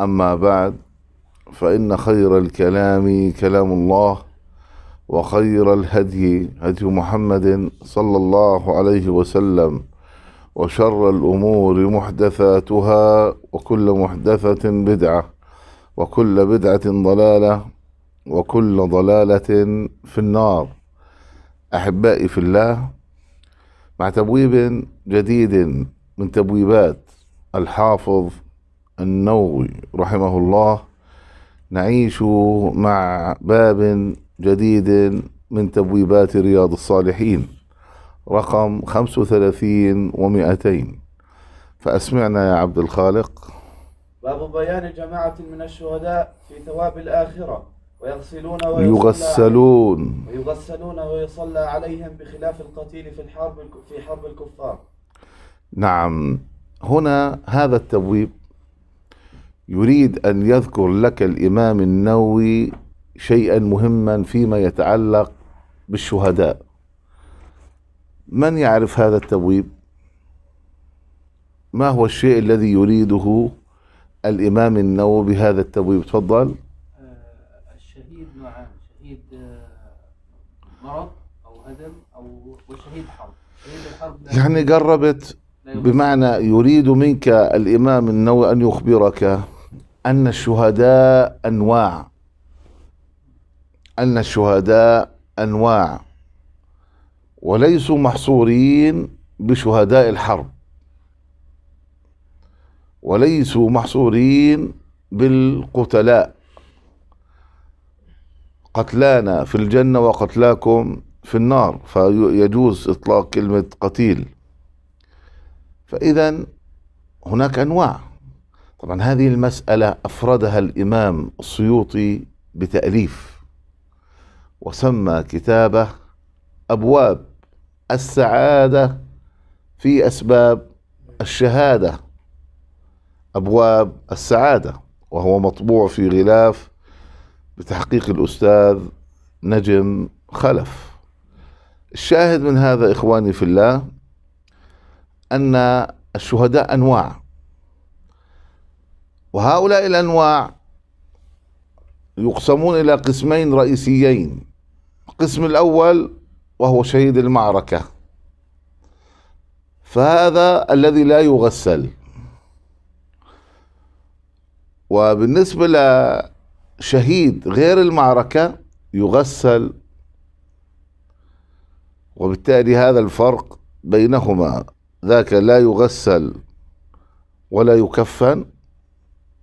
أما بعد فإن خير الكلام كلام الله وخير الهدي هدي محمد صلى الله عليه وسلم وشر الأمور محدثاتها وكل محدثة بدعة وكل بدعة ضلالة وكل ضلالة في النار أحبائي في الله مع تبويب جديد من تبويبات الحافظ النووي رحمه الله نعيش مع باب جديد من تبويبات رياض الصالحين رقم 35 و200 فأسمعنا يا عبد الخالق باب بيان جماعة من الشهداء في ثواب الآخرة ويغسلون ويصلى يغسلون ويغسلون ويصلى عليهم بخلاف القتيل في الحرب في حرب الكفار نعم هنا هذا التبويب يريد أن يذكر لك الإمام النووي شيئا مهما فيما يتعلق بالشهداء من يعرف هذا التبويب ما هو الشيء الذي يريده الإمام النووي بهذا التبويب تفضل آه، الشهيد مع شهيد آه، مرض أو هدم أو وشهيد حرب شهيد الحرب يعني قربت بمعنى يريد منك الإمام النووي أن يخبرك أن الشهداء أنواع أن الشهداء أنواع وليسوا محصورين بشهداء الحرب وليسوا محصورين بالقتلاء قتلانا في الجنة وقتلاكم في النار فيجوز إطلاق كلمة قتيل فإذا هناك أنواع طبعا هذه المسألة أفردها الإمام السيوطي بتأليف وسمى كتابه أبواب السعادة في أسباب الشهادة أبواب السعادة وهو مطبوع في غلاف بتحقيق الأستاذ نجم خلف الشاهد من هذا إخواني في الله أن الشهداء أنواع وهؤلاء الأنواع يقسمون إلى قسمين رئيسيين القسم الأول وهو شهيد المعركة فهذا الذي لا يغسل وبالنسبة لشهيد غير المعركة يغسل وبالتالي هذا الفرق بينهما ذاك لا يغسل ولا يكفن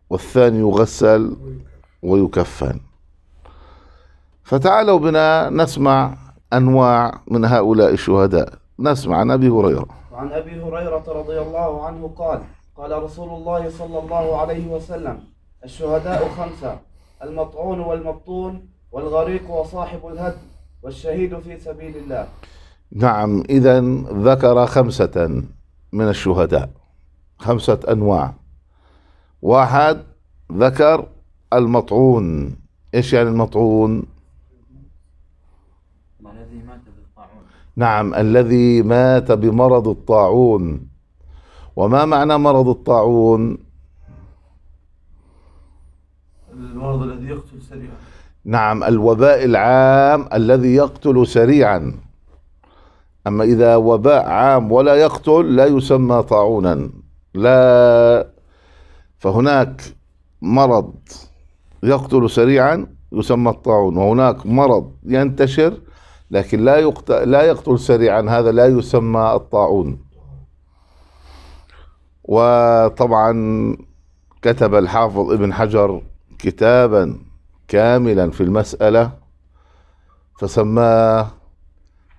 والثاني يغسل ويكفن فتعالوا بنا نسمع أنواع من هؤلاء الشهداء نسمع عن أبي هريرة عن أبي هريرة رضي الله عنه قال قال رسول الله صلى الله عليه وسلم الشهداء خمسة المطعون والمبطون والغريق وصاحب الهدم والشهيد في سبيل الله نعم إذا ذكر خمسة من الشهداء خمسة أنواع واحد ذكر المطعون ايش يعني المطعون الذي مات بالطاعون نعم الذي مات بمرض الطاعون وما معنى مرض الطاعون المرض الذي يقتل سريعا نعم الوباء العام الذي يقتل سريعا اما اذا وباء عام ولا يقتل لا يسمى طاعونا لا فهناك مرض يقتل سريعا يسمى الطاعون وهناك مرض ينتشر لكن لا يقتل لا يقتل سريعا هذا لا يسمى الطاعون وطبعا كتب الحافظ ابن حجر كتابا كاملا في المسألة فسماه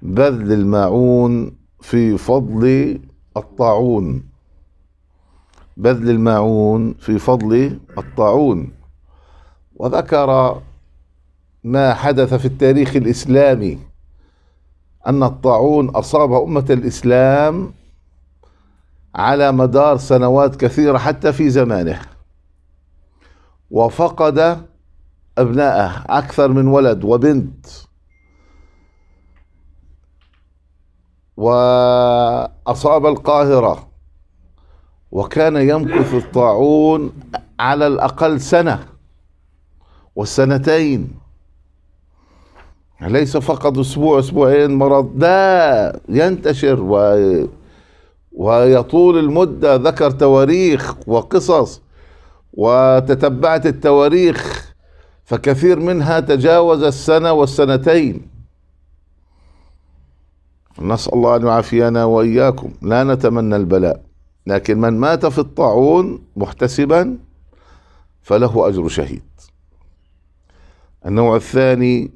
بذل الماعون في فضل الطاعون بذل الماعون في فضل الطاعون وذكر ما حدث في التاريخ الإسلامي أن الطاعون أصاب أمة الإسلام على مدار سنوات كثيرة حتى في زمانه وفقد ابناءه أكثر من ولد وبنت وأصاب القاهرة وكان يمكث الطاعون على الأقل سنة وسنتين ليس فقط أسبوع أسبوعين مرض لا ينتشر و ويطول المدة ذكر تواريخ وقصص وتتبعت التواريخ فكثير منها تجاوز السنة والسنتين نسأل الله أن يعافينا وإياكم لا نتمنى البلاء لكن من مات في الطاعون محتسبا فله أجر شهيد النوع الثاني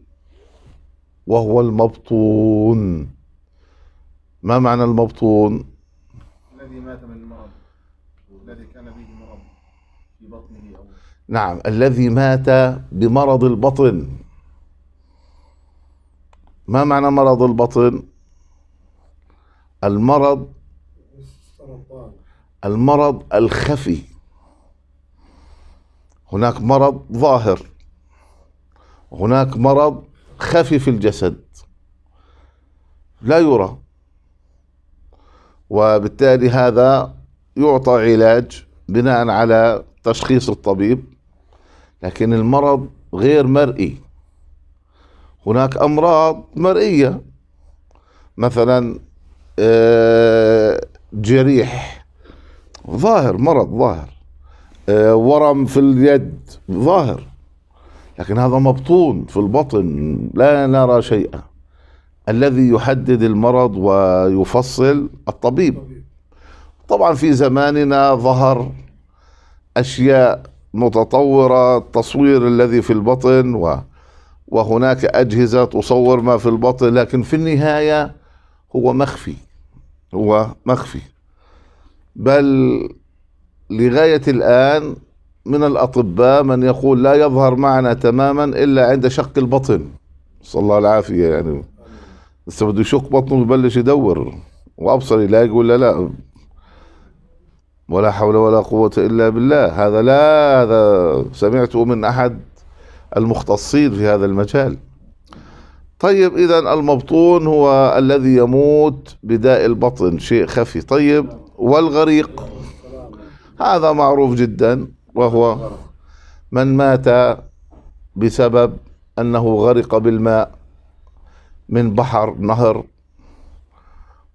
وهو المبطون ما معنى المبطون الذي مات من المرض الذي كان به مرض في بطنه أو نعم الذي مات بمرض البطن ما معنى مرض البطن المرض المرض الخفي هناك مرض ظاهر هناك مرض خفي في الجسد لا يرى وبالتالي هذا يعطى علاج بناء على تشخيص الطبيب لكن المرض غير مرئي هناك امراض مرئيه مثلا آه، جريح ظاهر مرض ظاهر آه، ورم في اليد ظاهر لكن هذا مبطون في البطن لا نرى شيئا الذي يحدد المرض ويفصل الطبيب طبعا في زماننا ظهر اشياء متطوره التصوير الذي في البطن و وهناك اجهزه تصور ما في البطن لكن في النهايه هو مخفي هو مخفي بل لغاية الآن من الأطباء من يقول لا يظهر معنا تماما إلا عند شق البطن نسأل الله العافية يعني بس بده يشق بطنه ويبلش يدور وأبصر يلاقي ولا لا ولا حول ولا قوة إلا بالله هذا لا هذا سمعته من أحد المختصين في هذا المجال طيب إذا المبطون هو الذي يموت بداء البطن شيء خفي طيب والغريق هذا معروف جدا وهو من مات بسبب أنه غرق بالماء من بحر نهر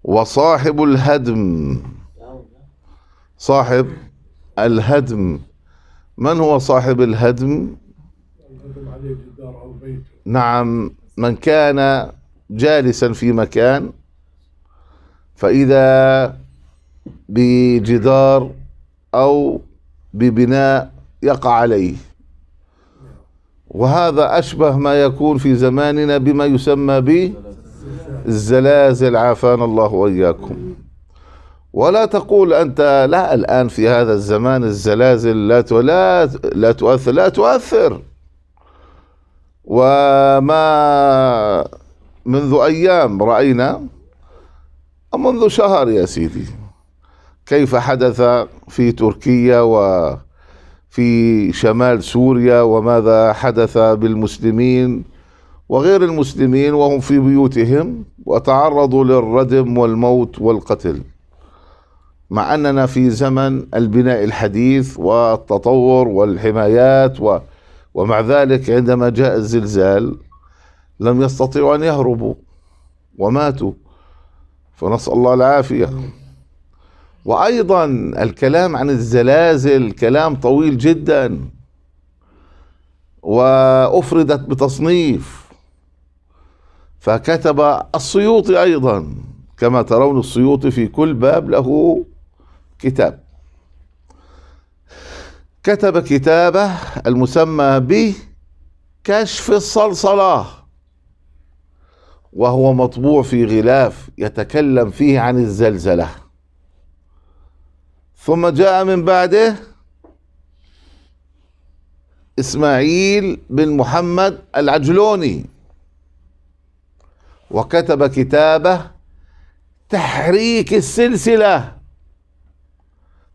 وصاحب الهدم صاحب الهدم من هو صاحب الهدم نعم من كان جالسا في مكان فإذا بجدار أو ببناء يقع عليه وهذا أشبه ما يكون في زماننا بما يسمى ب الزلازل عافانا الله وإياكم ولا تقول أنت لا الآن في هذا الزمان الزلازل لا لا لا تؤثر لا تؤثر وما منذ أيام رأينا منذ شهر يا سيدي كيف حدث في تركيا وفي شمال سوريا وماذا حدث بالمسلمين وغير المسلمين وهم في بيوتهم وتعرضوا للردم والموت والقتل مع أننا في زمن البناء الحديث والتطور والحمايات و... ومع ذلك عندما جاء الزلزال لم يستطيعوا أن يهربوا وماتوا فنسأل الله العافية وايضا الكلام عن الزلازل كلام طويل جدا وافردت بتصنيف فكتب السيوطي ايضا كما ترون السيوطي في كل باب له كتاب كتب كتابه المسمى بكشف الصلصله وهو مطبوع في غلاف يتكلم فيه عن الزلزله ثم جاء من بعده إسماعيل بن محمد العجلوني وكتب كتابه تحريك السلسلة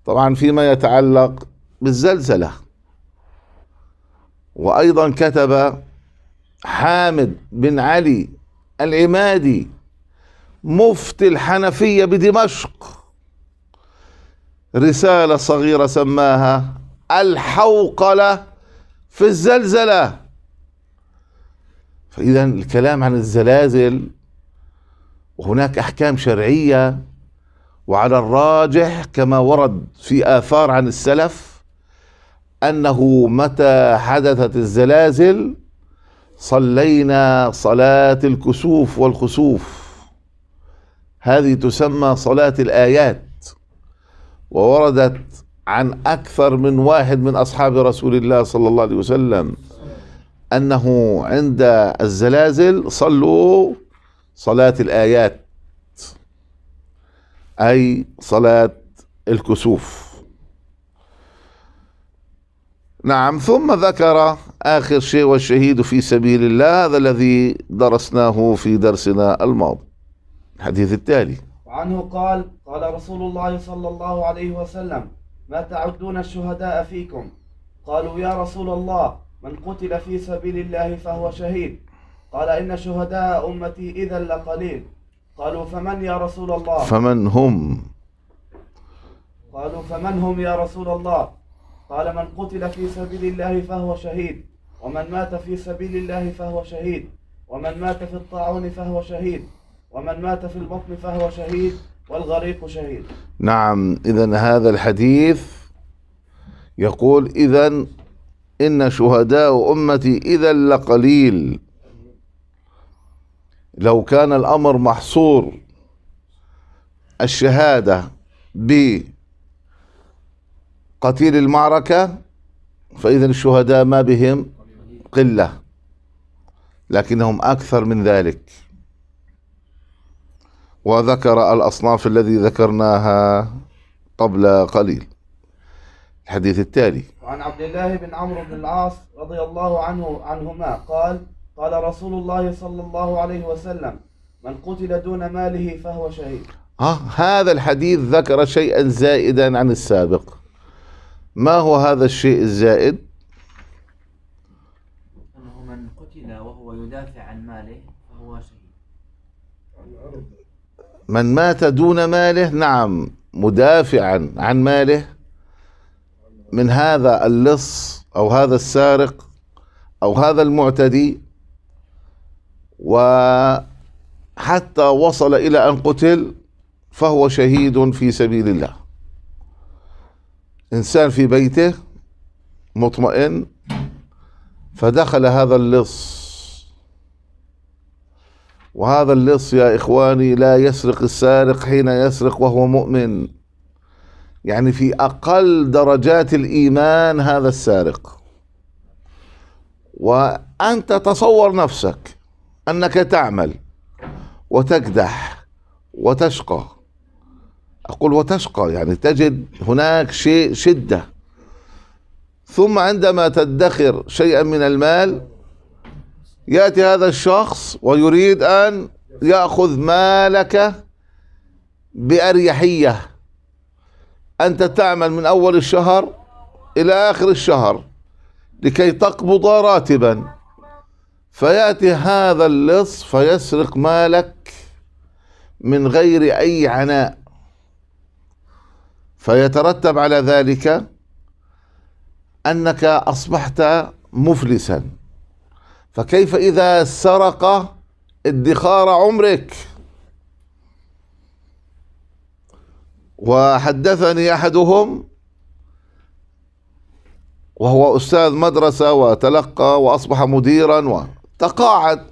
طبعا فيما يتعلق بالزلزلة وأيضا كتب حامد بن علي العمادي مفتي الحنفية بدمشق رسالة صغيرة سماها الحوقلة في الزلزلة فإذا الكلام عن الزلازل وهناك أحكام شرعية وعلى الراجح كما ورد في آثار عن السلف أنه متى حدثت الزلازل صلينا صلاة الكسوف والخسوف هذه تسمى صلاة الآيات ووردت عن أكثر من واحد من أصحاب رسول الله صلى الله عليه وسلم أنه عند الزلازل صلوا صلاة الآيات أي صلاة الكسوف نعم ثم ذكر آخر شيء والشهيد في سبيل الله هذا الذي درسناه في درسنا الماضي الحديث التالي عنه قال قال رسول الله صلى الله عليه وسلم ما تعدون الشهداء فيكم قالوا يا رسول الله من قتل في سبيل الله فهو شهيد قال إن شهداء أمتي إذا لقليل قالوا فمن يا رسول الله فمن هم قالوا فمن هم يا رسول الله قال من قتل في سبيل الله فهو شهيد ومن مات في سبيل الله فهو شهيد ومن مات في الطاعون فهو شهيد ومن مات في البطن فهو شهيد والغريق شهيد نعم إذا هذا الحديث يقول إذا إن شهداء أمتي إذا لقليل لو كان الأمر محصور الشهادة بقتيل المعركة فإذا الشهداء ما بهم قلة لكنهم أكثر من ذلك وذكر الأصناف الذي ذكرناها قبل قليل الحديث التالي عن عبد الله بن عمرو بن العاص رضي الله عنه عنهما قال قال رسول الله صلى الله عليه وسلم من قتل دون ماله فهو شهيد آه هذا الحديث ذكر شيئا زائدا عن السابق ما هو هذا الشيء الزائد من مات دون ماله نعم مدافعا عن ماله من هذا اللص او هذا السارق او هذا المعتدي وحتى وصل الى ان قتل فهو شهيد في سبيل الله انسان في بيته مطمئن فدخل هذا اللص وهذا اللص يا إخواني لا يسرق السارق حين يسرق وهو مؤمن يعني في أقل درجات الإيمان هذا السارق وأنت تصور نفسك أنك تعمل وتكدح وتشقى أقول وتشقى يعني تجد هناك شيء شدة ثم عندما تدخر شيئا من المال يأتي هذا الشخص ويريد أن يأخذ مالك بأريحية أنت تعمل من أول الشهر إلى آخر الشهر لكي تقبض راتبا فيأتي هذا اللص فيسرق مالك من غير أي عناء فيترتب على ذلك أنك أصبحت مفلسا فكيف إذا سرق ادخار عمرك وحدثني أحدهم وهو أستاذ مدرسة وتلقى وأصبح مديرا وتقاعد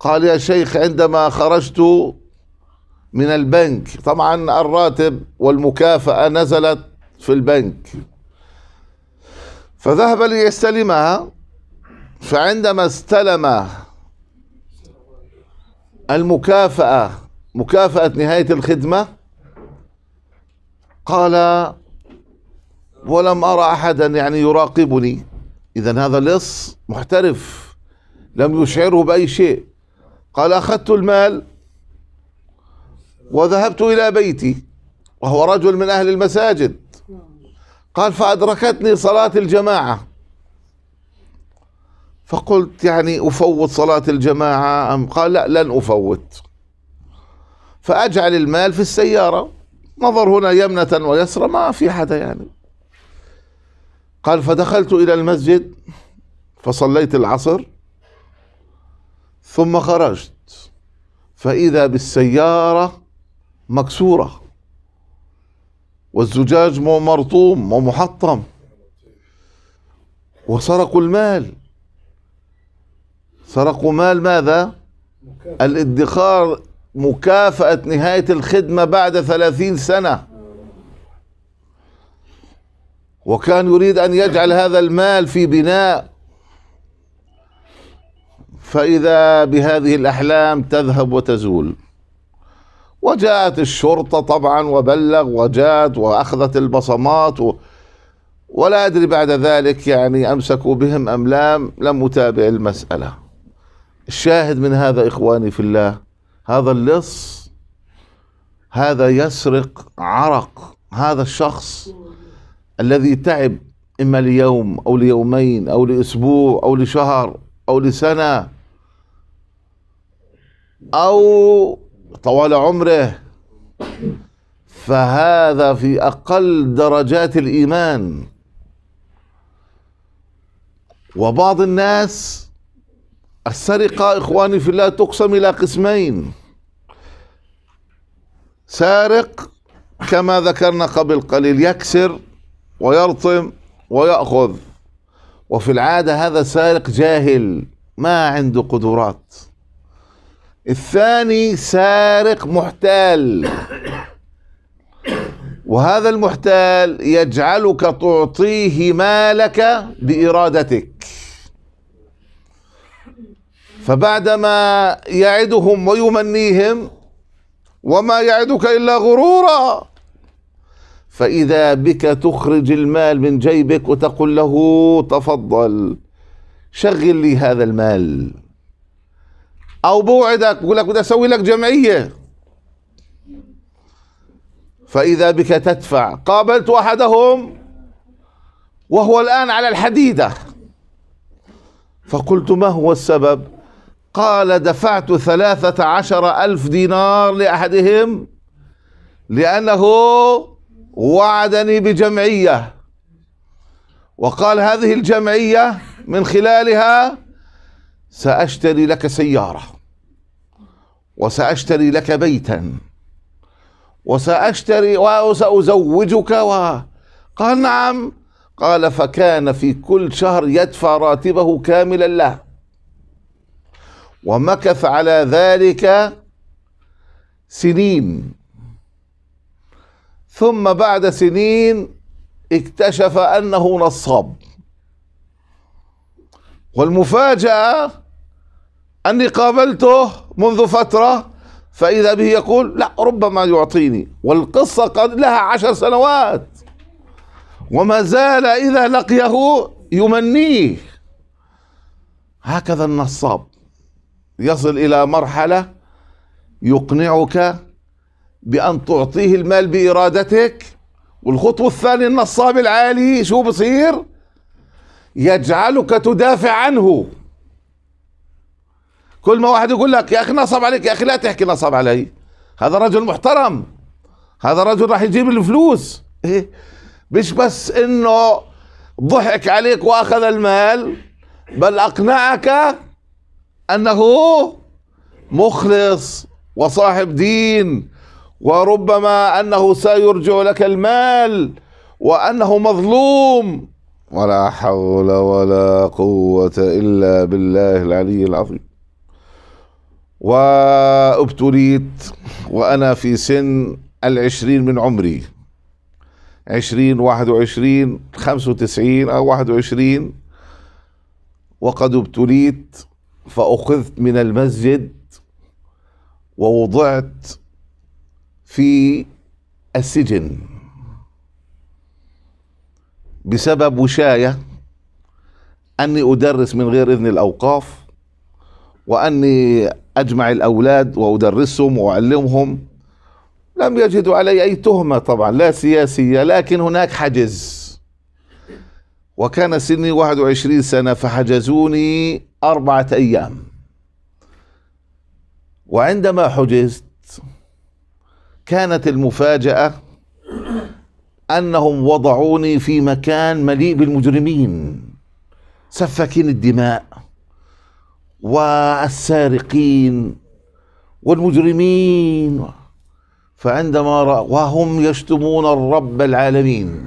قال يا شيخ عندما خرجت من البنك طبعا الراتب والمكافأة نزلت في البنك فذهب ليستلمها فعندما استلم المكافأة مكافأة نهاية الخدمة قال ولم أرى أحدا يعني يراقبني إذا هذا لص محترف لم يشعره بأي شيء قال أخذت المال وذهبت إلى بيتي وهو رجل من أهل المساجد قال فأدركتني صلاة الجماعة فقلت يعني أفوت صلاة الجماعة أم قال لا لن أفوت فأجعل المال في السيارة نظر هنا يمنة ويسرى ما في حدا يعني قال فدخلت إلى المسجد فصليت العصر ثم خرجت فإذا بالسيارة مكسورة والزجاج مرطوم ومحطم وسرقوا المال سرقوا مال ماذا مكافأة. الادخار مكافأة نهاية الخدمة بعد ثلاثين سنة وكان يريد أن يجعل هذا المال في بناء فإذا بهذه الأحلام تذهب وتزول وجاءت الشرطة طبعا وبلغ وجاءت وأخذت البصمات و... ولا أدري بعد ذلك يعني أمسكوا بهم أم لا لم أتابع المسألة الشاهد من هذا إخواني في الله هذا اللص هذا يسرق عرق هذا الشخص الذي تعب إما ليوم أو ليومين أو لأسبوع أو لشهر أو لسنة أو طوال عمره فهذا في أقل درجات الإيمان وبعض الناس السرقة إخواني في الله تقسم إلى قسمين سارق كما ذكرنا قبل قليل يكسر ويرطم ويأخذ وفي العادة هذا سارق جاهل ما عنده قدرات الثاني سارق محتال وهذا المحتال يجعلك تعطيه مالك بإرادتك فبعدما يعدهم ويمنيهم وما يعدك إلا غرورا فإذا بك تخرج المال من جيبك وتقول له تفضل شغل لي هذا المال أو بوعدك بقول لك بدي أسوي لك جمعية فإذا بك تدفع قابلت أحدهم وهو الآن على الحديدة فقلت ما هو السبب قال دفعت ثلاثة عشر ألف دينار لأحدهم لأنه وعدني بجمعية وقال هذه الجمعية من خلالها سأشتري لك سيارة وسأشتري لك بيتا وسأشتري وسأزوجك و قال نعم قال فكان في كل شهر يدفع راتبه كاملا له ومكث على ذلك سنين ثم بعد سنين اكتشف انه نصاب والمفاجاه اني قابلته منذ فتره فاذا به يقول لا ربما يعطيني والقصه قد لها عشر سنوات وما زال اذا لقيه يمنيه هكذا النصاب يصل إلى مرحلة يقنعك بأن تعطيه المال بإرادتك والخطوة الثانية النصاب العالي شو بصير يجعلك تدافع عنه كل ما واحد يقول لك يا أخي نصب عليك يا أخي لا تحكي نصب علي هذا رجل محترم هذا رجل راح يجيب الفلوس إيه؟ مش بس انه ضحك عليك واخذ المال بل اقنعك انه مخلص وصاحب دين وربما انه سيرجع لك المال وانه مظلوم ولا حول ولا قوه الا بالله العلي العظيم وابتليت وانا في سن العشرين من عمري عشرين واحد وعشرين خمسة وتسعين أو واحد وعشرين وقد ابتليت فأخذت من المسجد ووضعت في السجن بسبب وشاية أني أدرس من غير إذن الأوقاف وأني أجمع الأولاد وأدرسهم وأعلمهم لم يجدوا علي أي تهمة طبعا لا سياسية لكن هناك حجز وكان سني 21 سنة فحجزوني أربعة أيام وعندما حجزت كانت المفاجأة أنهم وضعوني في مكان مليء بالمجرمين سفاكين الدماء والسارقين والمجرمين فعندما رأوا وهم يشتمون الرب العالمين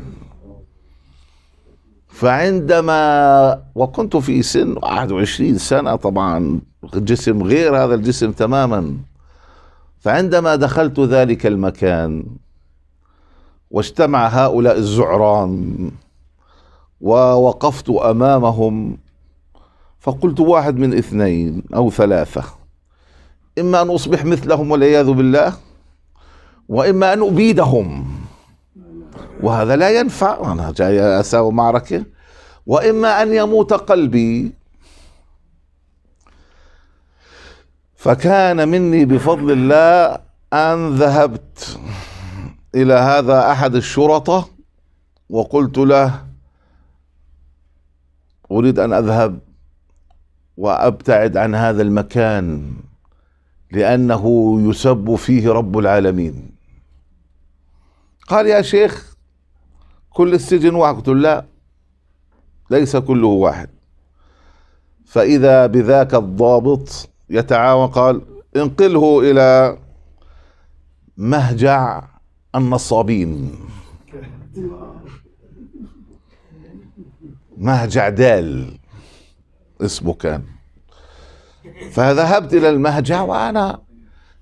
فعندما وكنت في سن 21 سنة طبعا جسم غير هذا الجسم تماما فعندما دخلت ذلك المكان واجتمع هؤلاء الزعران ووقفت أمامهم فقلت واحد من اثنين أو ثلاثة إما أن أصبح مثلهم والعياذ بالله وإما أن أبيدهم وهذا لا ينفع أنا جاي أساوي معركة وإما أن يموت قلبي فكان مني بفضل الله أن ذهبت إلى هذا أحد الشرطة وقلت له أريد أن أذهب وأبتعد عن هذا المكان لأنه يسب فيه رب العالمين قال يا شيخ كل السجن واحد قلت له لا ليس كله واحد فإذا بذاك الضابط يتعاون قال انقله إلى مهجع النصابين مهجع دال اسمه كان فذهبت إلى المهجع وأنا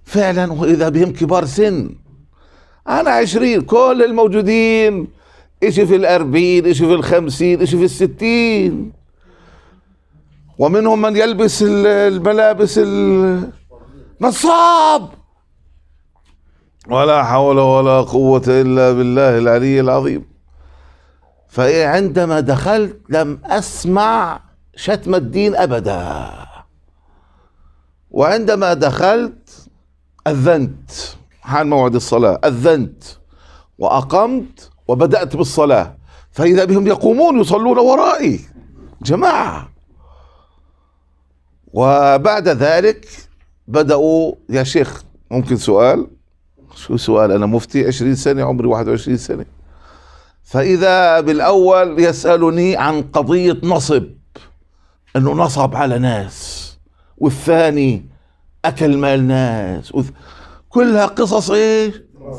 فعلا وإذا بهم كبار سن أنا عشرين كل الموجودين اشي في الأربعين اشي في الخمسين اشي في الستين ومنهم من يلبس الملابس النصاب ولا حول ولا قوة إلا بالله العلي العظيم فعندما دخلت لم أسمع شتم الدين أبدا وعندما دخلت أذنت حان موعد الصلاة أذنت وأقمت وبدأت بالصلاة فإذا بهم يقومون يصلون ورائي جماعة وبعد ذلك بدأوا يا شيخ ممكن سؤال شو سؤال أنا مفتي 20 سنة عمري 21 سنة فإذا بالأول يسألني عن قضية نصب أنه نصب على ناس والثاني أكل مال ناس كلها قصص إيش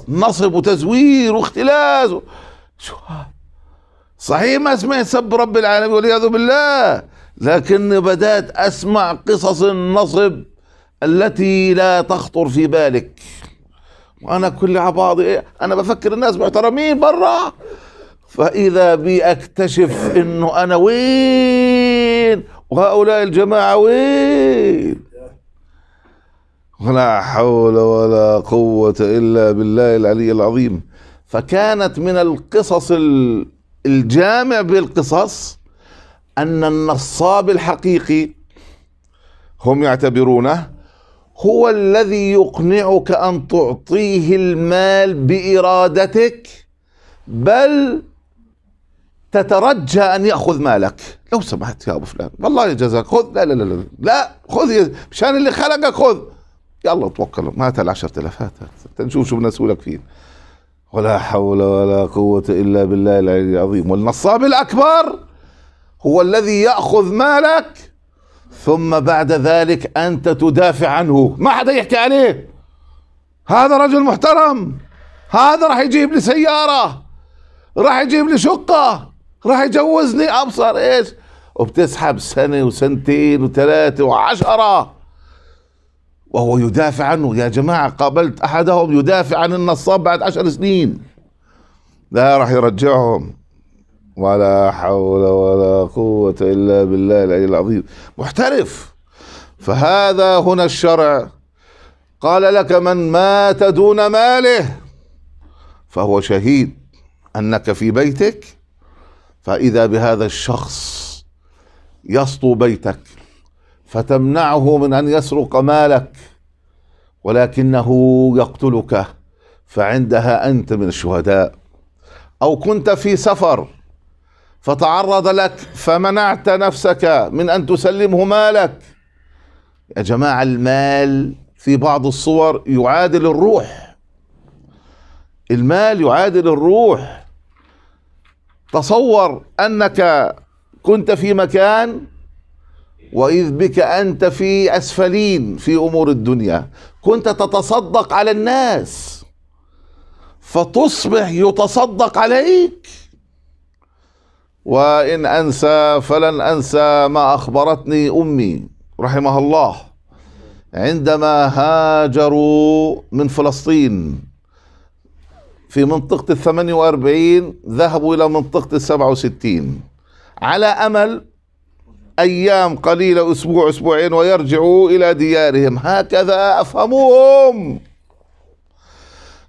نصب وتزوير واختلاس و... شو صحيح ما سمعت سب رب العالمين والعياذ بالله لكن بدأت أسمع قصص النصب التي لا تخطر في بالك وأنا كل عباضي أنا بفكر الناس محترمين برا فإذا بي أكتشف إنه أنا وين وهؤلاء الجماعة وين ولا حول ولا قوة إلا بالله العلي العظيم فكانت من القصص الجامع بالقصص أن النصاب الحقيقي هم يعتبرونه هو الذي يقنعك أن تعطيه المال بإرادتك بل تترجى أن يأخذ مالك لو سمحت يا أبو فلان والله جزاك خذ لا لا لا لا, لا خذ مشان اللي خلقك خذ يلا توكل مات ال 10000 هات نشوف شو بنسولك فيه ولا حول ولا قوة إلا بالله العلي العظيم والنصاب الأكبر هو الذي يأخذ مالك ثم بعد ذلك أنت تدافع عنه ما حدا يحكي عليه هذا رجل محترم هذا راح يجيب لي سيارة راح يجيب لي شقة راح يجوزني أبصر إيش وبتسحب سنة وسنتين وثلاثة وعشرة وهو يدافع عنه يا جماعة قابلت أحدهم يدافع عن النصاب بعد عشر سنين لا راح يرجعهم ولا حول ولا قوة إلا بالله العلي العظيم محترف فهذا هنا الشرع قال لك من مات دون ماله فهو شهيد أنك في بيتك فإذا بهذا الشخص يسطو بيتك فتمنعه من ان يسرق مالك ولكنه يقتلك فعندها انت من الشهداء او كنت في سفر فتعرض لك فمنعت نفسك من ان تسلمه مالك يا جماعه المال في بعض الصور يعادل الروح المال يعادل الروح تصور انك كنت في مكان وإذ بك أنت في أسفلين في أمور الدنيا كنت تتصدق على الناس فتصبح يتصدق عليك وإن أنسى فلن أنسى ما أخبرتني أمي رحمها الله عندما هاجروا من فلسطين في منطقة الثمانية وأربعين ذهبوا إلى منطقة السبعة وستين على أمل أيام قليلة أسبوع أسبوعين ويرجعوا إلى ديارهم هكذا أفهموهم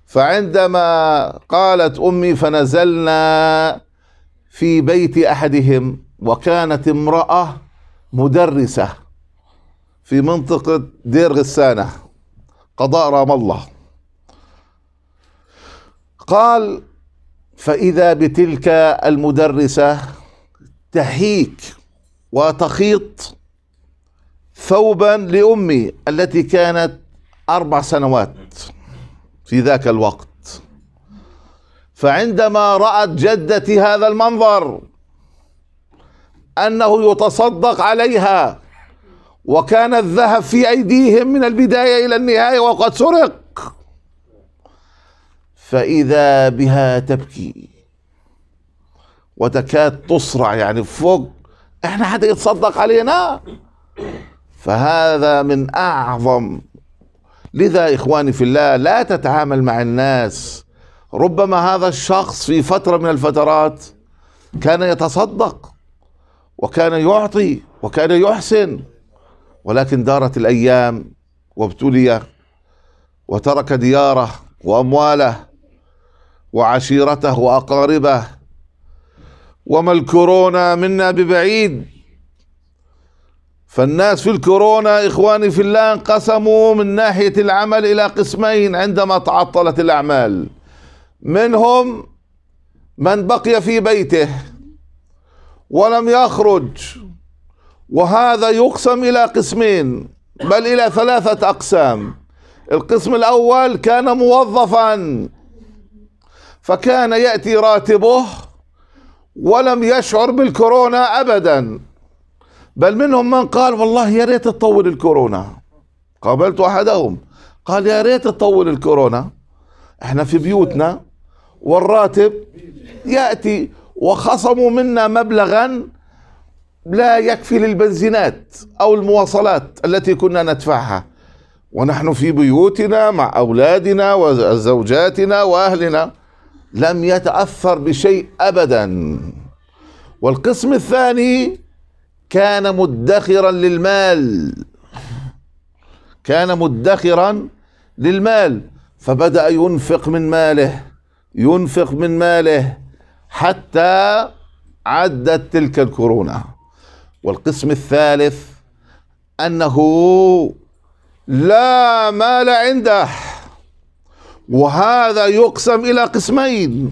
فعندما قالت أمي فنزلنا في بيت أحدهم وكانت امرأة مدرسة في منطقة دير غسانة قضاء رام الله قال فإذا بتلك المدرسة تحيك وتخيط ثوبا لأمي التي كانت أربع سنوات في ذاك الوقت فعندما رأت جدتي هذا المنظر أنه يتصدق عليها وكان الذهب في أيديهم من البداية إلى النهاية وقد سرق فإذا بها تبكي وتكاد تصرع يعني فوق احنا حد يتصدق علينا فهذا من اعظم لذا اخواني في الله لا تتعامل مع الناس ربما هذا الشخص في فتره من الفترات كان يتصدق وكان يعطي وكان يحسن ولكن دارت الايام وابتلي وترك دياره وامواله وعشيرته واقاربه وما الكورونا منا ببعيد فالناس في الكورونا إخواني في الله انقسموا من ناحية العمل إلى قسمين عندما تعطلت الأعمال منهم من بقي في بيته ولم يخرج وهذا يقسم إلى قسمين بل إلى ثلاثة أقسام القسم الأول كان موظفا فكان يأتي راتبه ولم يشعر بالكورونا أبدا بل منهم من قال والله يا ريت تطول الكورونا قابلت أحدهم قال يا ريت تطول الكورونا احنا في بيوتنا والراتب يأتي وخصموا منا مبلغا لا يكفي للبنزينات أو المواصلات التي كنا ندفعها ونحن في بيوتنا مع أولادنا وزوجاتنا وأهلنا لم يتأثر بشيء أبدا والقسم الثاني كان مدخرا للمال كان مدخرا للمال فبدأ ينفق من ماله ينفق من ماله حتى عدت تلك الكورونا والقسم الثالث أنه لا مال عنده وهذا يقسم إلى قسمين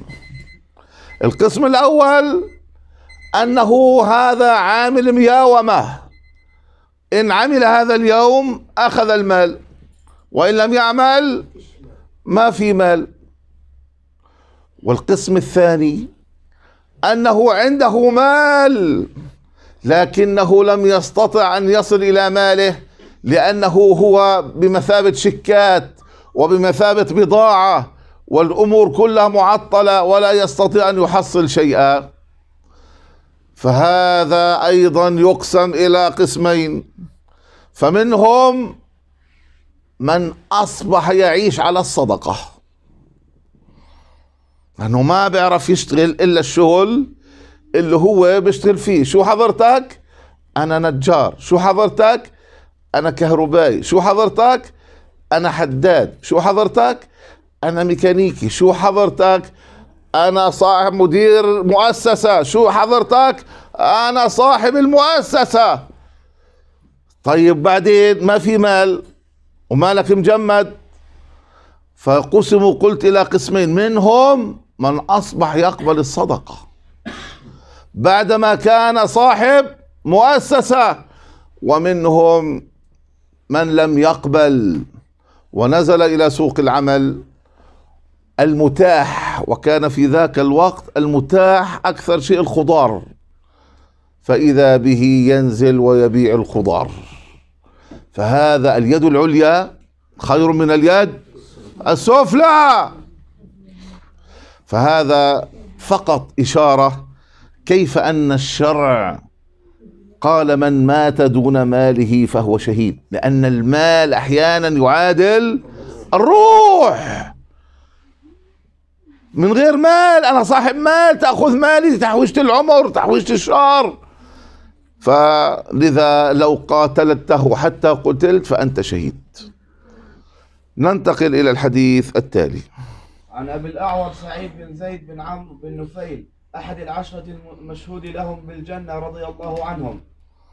القسم الأول أنه هذا عامل مياومة إن عمل هذا اليوم أخذ المال وإن لم يعمل ما في مال والقسم الثاني أنه عنده مال لكنه لم يستطع أن يصل إلى ماله لأنه هو بمثابة شكات وبمثابة بضاعة والأمور كلها معطلة ولا يستطيع أن يحصل شيئا فهذا أيضا يقسم إلى قسمين فمنهم من أصبح يعيش على الصدقة لأنه ما بيعرف يشتغل إلا الشغل اللي هو بيشتغل فيه شو حضرتك؟ أنا نجار شو حضرتك؟ أنا كهربائي شو حضرتك؟ أنا حداد شو حضرتك؟ أنا ميكانيكي شو حضرتك؟ أنا صاحب مدير مؤسسة شو حضرتك؟ أنا صاحب المؤسسة طيب بعدين ما في مال ومالك مجمد فقسموا قلت إلى قسمين منهم من أصبح يقبل الصدقة بعدما كان صاحب مؤسسة ومنهم من لم يقبل ونزل إلى سوق العمل المتاح وكان في ذاك الوقت المتاح أكثر شيء الخضار فإذا به ينزل ويبيع الخضار فهذا اليد العليا خير من اليد السفلى فهذا فقط إشارة كيف أن الشرع قال من مات دون ماله فهو شهيد لأن المال أحيانا يعادل الروح من غير مال أنا صاحب مال تأخذ مالي تحويشة العمر تحويشة الشهر فلذا لو قاتلته حتى قتلت فأنت شهيد ننتقل إلى الحديث التالي عن أبي الأعور سعيد بن زيد بن عمرو بن نفيل أحد العشرة المشهود لهم بالجنة رضي الله عنهم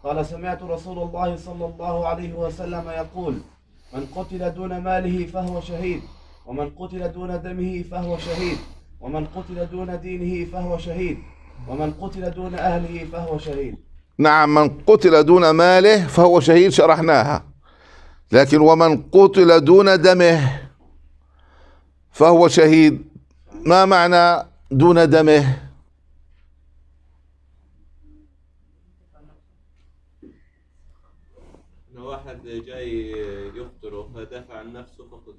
قال سمعت رسول الله صلى الله عليه وسلم يقول من قتل دون ماله فهو شهيد ومن قتل دون دمه فهو شهيد ومن قتل دون دينه فهو شهيد ومن قتل دون أهله فهو شهيد نعم من قتل دون ماله فهو شهيد شرحناها لكن ومن قتل دون دمه فهو شهيد ما معنى دون دمه جاي يقتله فدافع عن نفسه فقتل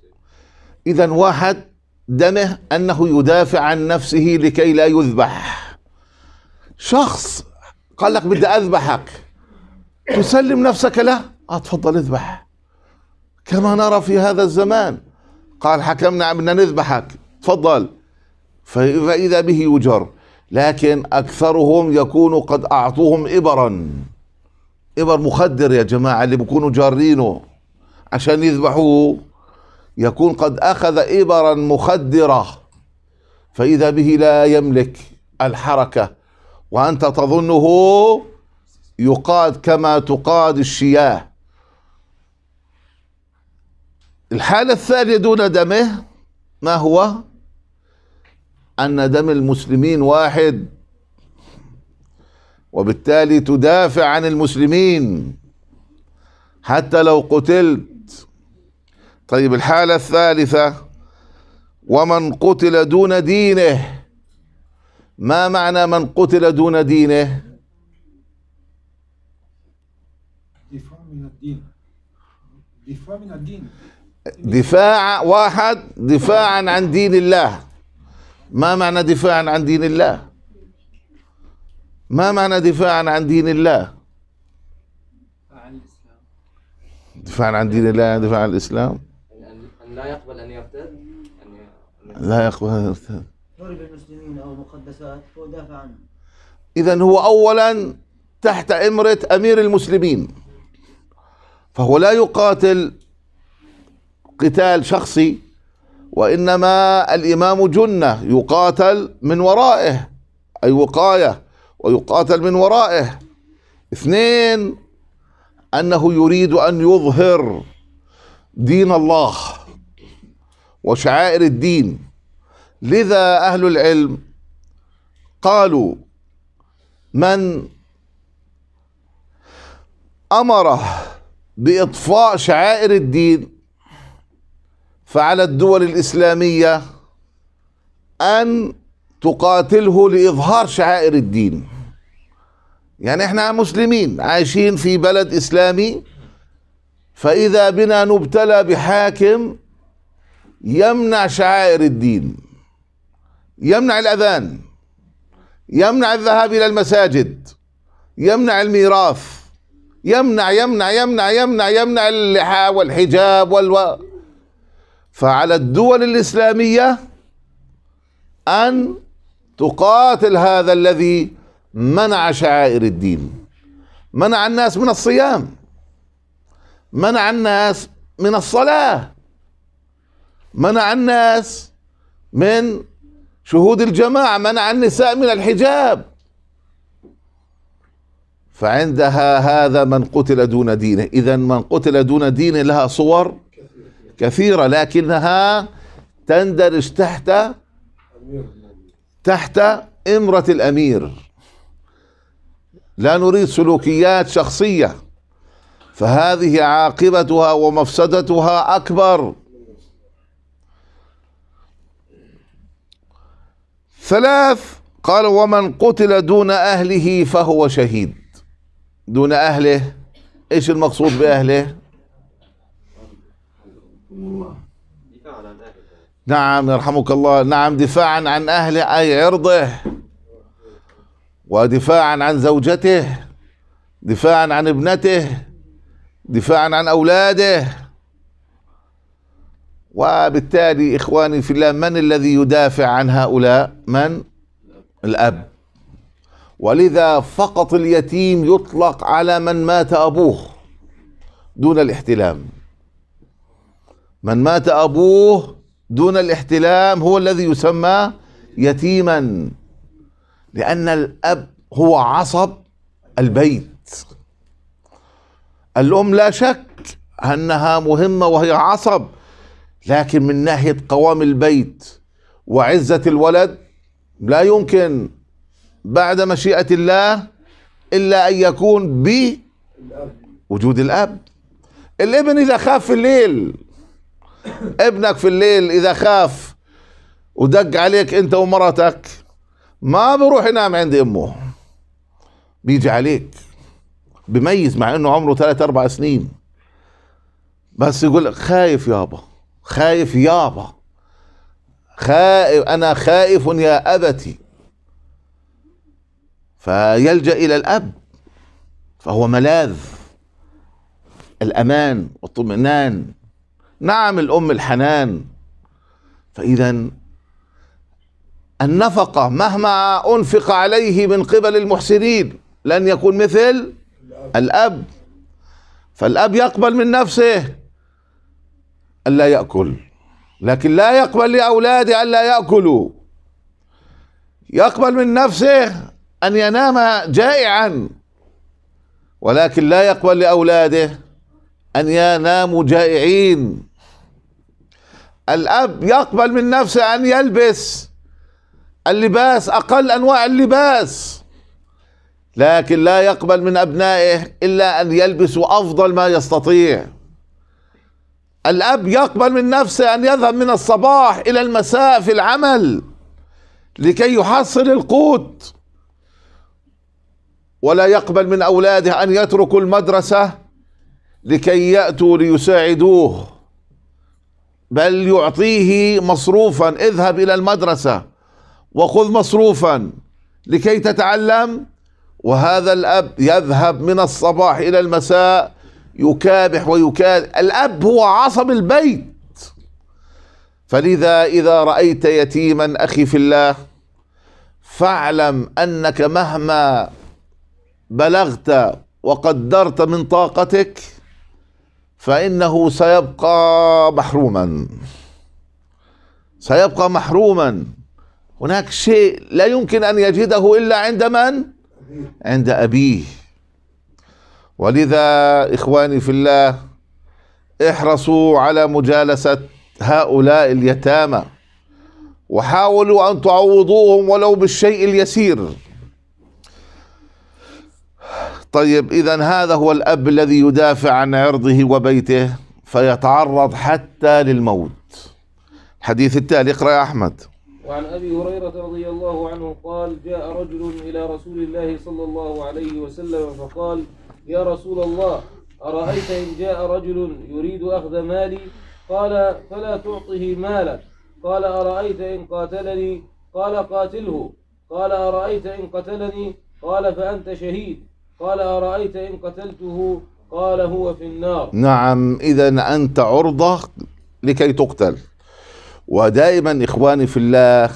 إذا واحد دمه أنه يدافع عن نفسه لكي لا يذبح شخص قال لك بدي أذبحك تسلم نفسك له آه تفضل اذبح كما نرى في هذا الزمان قال حكمنا بدنا نذبحك تفضل فإذا به يجر لكن أكثرهم يكون قد أعطوهم إبرا ابر مخدر يا جماعه اللي بيكونوا جارينه عشان يذبحوه يكون قد اخذ ابرا مخدره فاذا به لا يملك الحركه وانت تظنه يقاد كما تقاد الشياه الحاله الثانيه دون دمه ما هو ان دم المسلمين واحد وبالتالي تدافع عن المسلمين حتى لو قتلت طيب الحالة الثالثة ومن قتل دون دينه ما معنى من قتل دون دينه دفاع من الدين دفاع من الدين دفاع واحد دفاعا عن دين الله ما معنى دفاعا عن دين الله ما معنى دفاعا عن دين الله دفاعا عن دين الله دفاعا عن الإسلام أن لا يقبل أن يرتد لا يقبل أن يرتد ضرب المسلمين أو المقدسات هو دافع عنه إذا هو أولا تحت إمرة أمير المسلمين فهو لا يقاتل قتال شخصي وإنما الإمام جنة يقاتل من ورائه أي وقاية ويقاتل من ورائه اثنين انه يريد ان يظهر دين الله وشعائر الدين لذا اهل العلم قالوا من امر باطفاء شعائر الدين فعلى الدول الاسلاميه ان تقاتله لاظهار شعائر الدين يعني احنا مسلمين عايشين في بلد اسلامي فاذا بنا نبتلى بحاكم يمنع شعائر الدين يمنع الاذان يمنع الذهاب الى المساجد يمنع الميراث يمنع يمنع يمنع يمنع يمنع اللحى والحجاب والو فعلى الدول الإسلامية أن تقاتل هذا الذي منع شعائر الدين منع الناس من الصيام منع الناس من الصلاة منع الناس من شهود الجماعة منع النساء من الحجاب فعندها هذا من قتل دون دينه إذا من قتل دون دينه لها صور كثيرة لكنها تندرج تحت تحت إمرة الأمير لا نريد سلوكيات شخصية فهذه عاقبتها ومفسدتها أكبر ثلاث قال ومن قتل دون أهله فهو شهيد دون أهله إيش المقصود بأهله نعم يرحمك الله نعم دفاعا عن أهله أي عرضه ودفاعا عن زوجته دفاعا عن ابنته دفاعا عن اولاده وبالتالي اخواني في الله من الذي يدافع عن هؤلاء من الاب ولذا فقط اليتيم يطلق على من مات ابوه دون الاحتلام من مات ابوه دون الاحتلام هو الذي يسمى يتيما لأن الأب هو عصب البيت الأم لا شك أنها مهمة وهي عصب لكن من ناحية قوام البيت وعزة الولد لا يمكن بعد مشيئة الله إلا أن يكون ب وجود الأب الابن إذا خاف في الليل ابنك في الليل إذا خاف ودق عليك أنت ومرتك ما بروح ينام عند امه بيجي عليك بميز مع انه عمره ثلاث اربع سنين بس يقول لك خايف يابا خايف يابا خائف انا خائف يا ابتي فيلجا الى الاب فهو ملاذ الامان والطمئنان نعم الام الحنان فاذا النفقة مهما أنفق عليه من قبل المحسنين لن يكون مثل الأب فالأب يقبل من نفسه ألا يأكل لكن لا يقبل لأولاده ألا يأكلوا يقبل من نفسه أن ينام جائعا ولكن لا يقبل لأولاده أن يناموا جائعين الأب يقبل من نفسه أن يلبس اللباس أقل أنواع اللباس لكن لا يقبل من أبنائه إلا أن يلبسوا أفضل ما يستطيع الأب يقبل من نفسه أن يذهب من الصباح إلى المساء في العمل لكي يحصل القوت ولا يقبل من أولاده أن يتركوا المدرسة لكي يأتوا ليساعدوه بل يعطيه مصروفا اذهب إلى المدرسة وخذ مصروفا لكي تتعلم وهذا الأب يذهب من الصباح إلى المساء يكابح ويكاد الأب هو عصب البيت فلذا إذا رأيت يتيما أخي في الله فاعلم أنك مهما بلغت وقدرت من طاقتك فإنه سيبقى محروما سيبقى محروما هناك شيء لا يمكن أن يجده إلا عند من؟ عند أبيه ولذا إخواني في الله احرصوا على مجالسة هؤلاء اليتامى وحاولوا أن تعوضوهم ولو بالشيء اليسير طيب إذا هذا هو الأب الذي يدافع عن عرضه وبيته فيتعرض حتى للموت الحديث التالي اقرأ يا أحمد وعن أبي هريرة رضي الله عنه قال جاء رجل إلى رسول الله صلى الله عليه وسلم فقال يا رسول الله أرأيت إن جاء رجل يريد أخذ مالي قال فلا تعطه مالك قال أرأيت إن قاتلني قال قاتله قال أرأيت إن قتلني قال فأنت شهيد قال أرأيت إن قتلته قال هو في النار نعم إذا أنت عرضة لكي تقتل ودائما إخواني في الله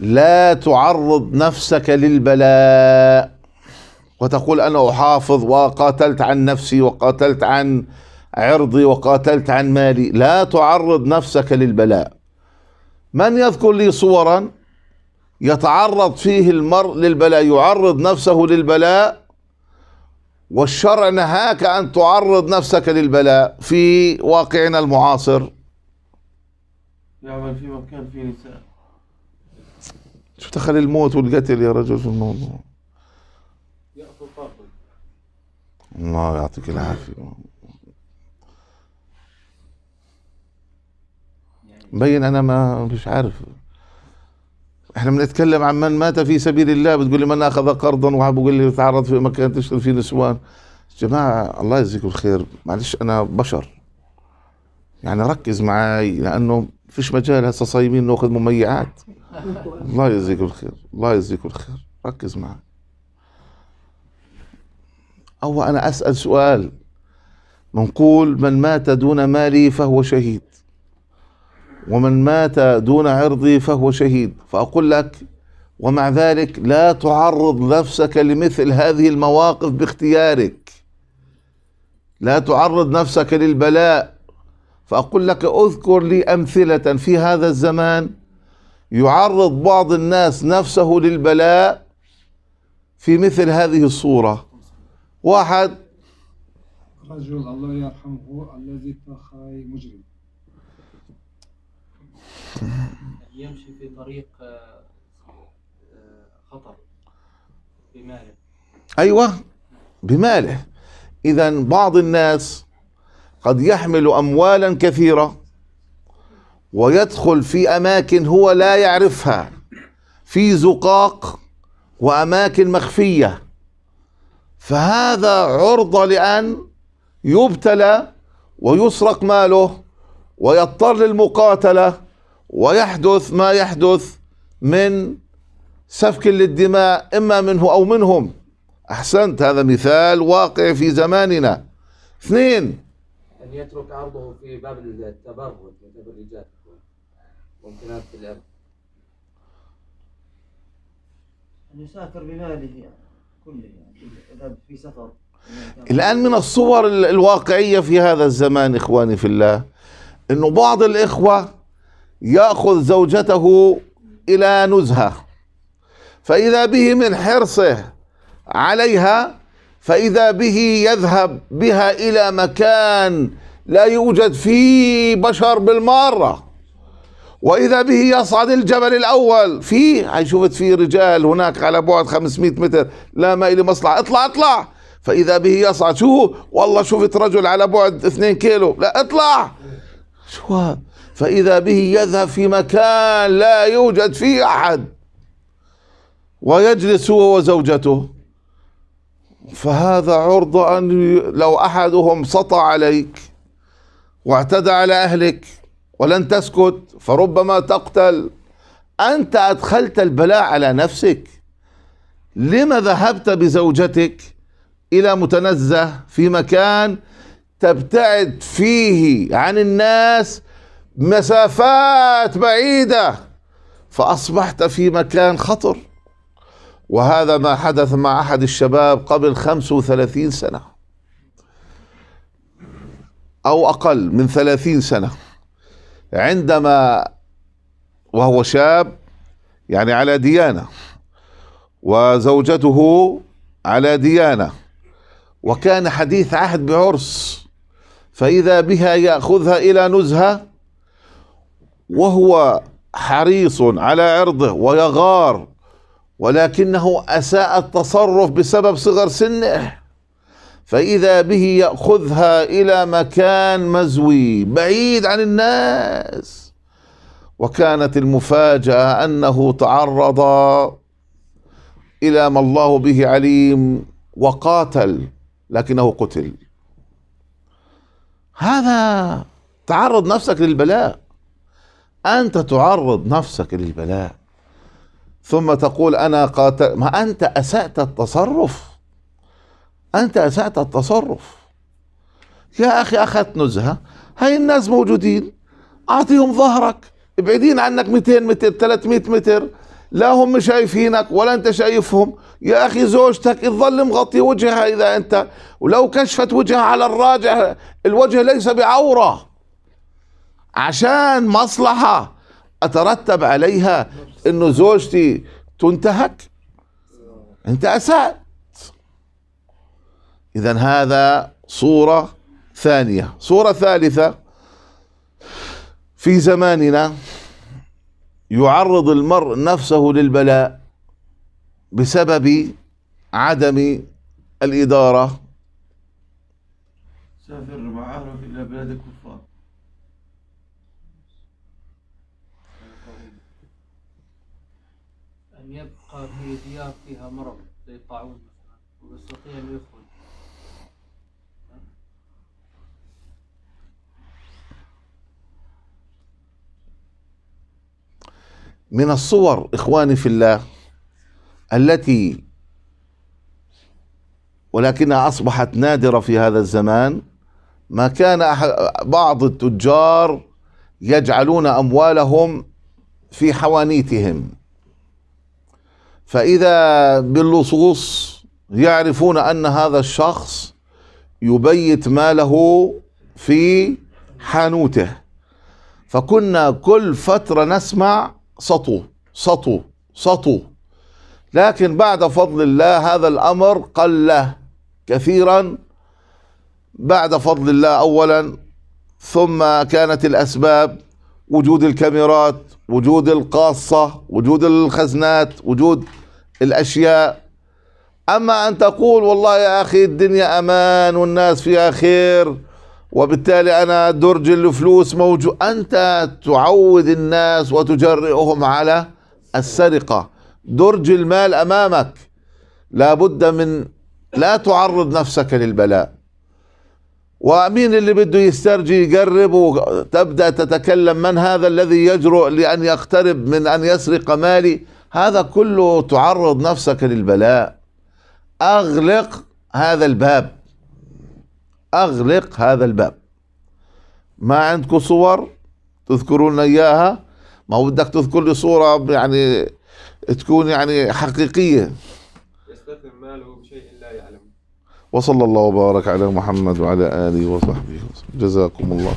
لا تعرض نفسك للبلاء وتقول أنا أحافظ وقاتلت عن نفسي وقاتلت عن عرضي وقاتلت عن مالي لا تعرض نفسك للبلاء من يذكر لي صورا يتعرض فيه المرء للبلاء يعرض نفسه للبلاء والشرع نهاك أن تعرض نفسك للبلاء في واقعنا المعاصر يعمل في مكان فيه نساء شو دخل الموت والقتل يا رجل في الموضوع الله يعطيك العافية مبين انا ما مش عارف احنا بنتكلم عن من مات في سبيل الله بتقول لي من اخذ قرضا وبقول لي تعرض في مكان تشتغل فيه نسوان جماعة الله يجزيكم الخير معلش انا بشر يعني ركز معي لانه فيش مجال هسه صايمين ناخذ مميعات الله يجزيكم الخير الله يجزيكم الخير ركز معي أو أنا أسأل سؤال منقول من مات دون مالي فهو شهيد ومن مات دون عرضي فهو شهيد فأقول لك ومع ذلك لا تعرض نفسك لمثل هذه المواقف باختيارك لا تعرض نفسك للبلاء فأقول لك أذكر لي أمثلة في هذا الزمان يعرض بعض الناس نفسه للبلاء في مثل هذه الصورة واحد رجل الله يرحمه الذي تخاي مجرم يمشي في طريق آه، خطر بماله أيوة بماله إذا بعض الناس قد يحمل أموالا كثيرة ويدخل في أماكن هو لا يعرفها في زقاق وأماكن مخفية فهذا عرضة لأن يبتلى ويسرق ماله ويضطر للمقاتلة ويحدث ما يحدث من سفك للدماء إما منه أو منهم أحسنت هذا مثال واقع في زماننا اثنين أن يترك عرضه في باب التبرج والتبرجات وامتنان في الأرض أن يسافر بماله يعني، كله يعني في سفر الآن من الصور الواقعية في هذا الزمان إخواني في الله أنه بعض الإخوة يأخذ زوجته إلى نزهة فإذا به من حرصه عليها فإذا به يذهب بها إلى مكان لا يوجد فيه بشر بالمارة وإذا به يصعد الجبل الأول فيه شفت فيه رجال هناك على بعد 500 متر لا ما إلي مصلحة اطلع اطلع فإذا به يصعد شو والله شفت رجل على بعد 2 كيلو لا اطلع شو فإذا به يذهب في مكان لا يوجد فيه أحد ويجلس هو وزوجته فهذا عرضة أن لو أحدهم سطى عليك واعتدى على أهلك ولن تسكت فربما تقتل أنت أدخلت البلاء على نفسك لما ذهبت بزوجتك إلى متنزه في مكان تبتعد فيه عن الناس مسافات بعيدة فأصبحت في مكان خطر وهذا ما حدث مع أحد الشباب قبل 35 سنة أو أقل من 30 سنة عندما وهو شاب يعني على ديانة وزوجته على ديانة وكان حديث عهد بعرس فإذا بها يأخذها إلى نزهة وهو حريص على عرضه ويغار ولكنه أساء التصرف بسبب صغر سنه فإذا به يأخذها إلى مكان مزوي بعيد عن الناس وكانت المفاجأة أنه تعرض إلى ما الله به عليم وقاتل لكنه قتل هذا تعرض نفسك للبلاء أنت تعرض نفسك للبلاء ثم تقول أنا قاتل ما أنت أسأت التصرف أنت أسأت التصرف يا أخي أخذت نزهة هاي الناس موجودين أعطيهم ظهرك بعيدين عنك 200 متر 300 متر لا هم شايفينك ولا انت شايفهم يا اخي زوجتك تظل مغطي وجهها اذا انت ولو كشفت وجهها على الراجع الوجه ليس بعوره عشان مصلحه اترتب عليها انه زوجتي تنتهك انت اسات اذا هذا صوره ثانيه صوره ثالثه في زماننا يعرض المرء نفسه للبلاء بسبب عدم الاداره سافر مع اهلك الى بلادك قال هي ديار فيها مرض زي الطاعون مثلا ويستطيع أن يخرج من الصور إخواني في الله التي ولكنها أصبحت نادرة في هذا الزمان ما كان بعض التجار يجعلون أموالهم في حوانيتهم فإذا باللصوص يعرفون أن هذا الشخص يبيت ماله في حانوته فكنا كل فترة نسمع سطو سطو سطو لكن بعد فضل الله هذا الأمر قل كثيرا بعد فضل الله أولا ثم كانت الأسباب وجود الكاميرات وجود القاصة وجود الخزنات وجود الأشياء أما أن تقول والله يا أخي الدنيا أمان والناس فيها خير وبالتالي أنا درج الفلوس موجود أنت تعود الناس وتجرئهم على السرقة درج المال أمامك لابد من لا تعرض نفسك للبلاء ومين اللي بده يسترجي يقرب وتبدأ تتكلم من هذا الذي يجرؤ لأن يقترب من أن يسرق مالي هذا كله تعرض نفسك للبلاء أغلق هذا الباب أغلق هذا الباب ما عندكم صور تذكروا لنا إياها ما بدك تذكر لي صورة يعني تكون يعني حقيقية وصلى الله وبارك على محمد وعلى آله وصحبه وسلم جزاكم الله